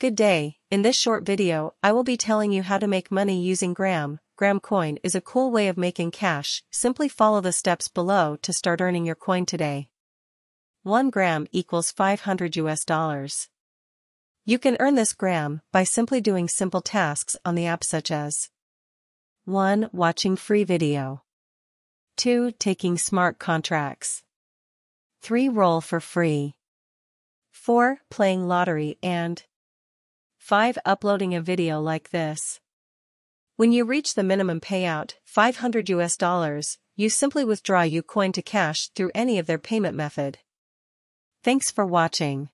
Good day, in this short video, I will be telling you how to make money using Gram. Gram coin is a cool way of making cash, simply follow the steps below to start earning your coin today. 1 gram equals 500 US dollars. You can earn this gram by simply doing simple tasks on the app such as 1. Watching free video 2. Taking smart contracts 3. Roll for free 4. Playing lottery and 5. Uploading a video like this. When you reach the minimum payout, 500 US dollars, you simply withdraw Ucoin to cash through any of their payment method. Thanks for watching.